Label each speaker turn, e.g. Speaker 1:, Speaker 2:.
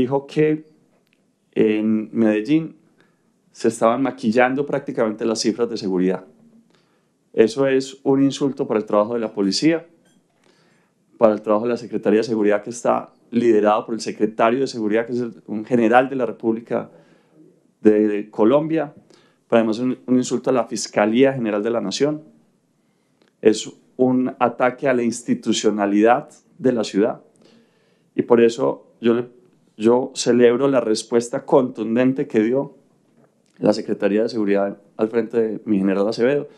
Speaker 1: dijo que en Medellín se estaban maquillando prácticamente las cifras de seguridad. Eso es un insulto para el trabajo de la policía, para el trabajo de la Secretaría de Seguridad que está liderado por el secretario de Seguridad, que es un general de la República de Colombia, Para además un, insulto a la Fiscalía General de la Nación. Es un ataque a la institucionalidad de la ciudad. Y por eso yo le yo celebro la respuesta contundente que dio la Secretaría de Seguridad al frente de mi general Acevedo.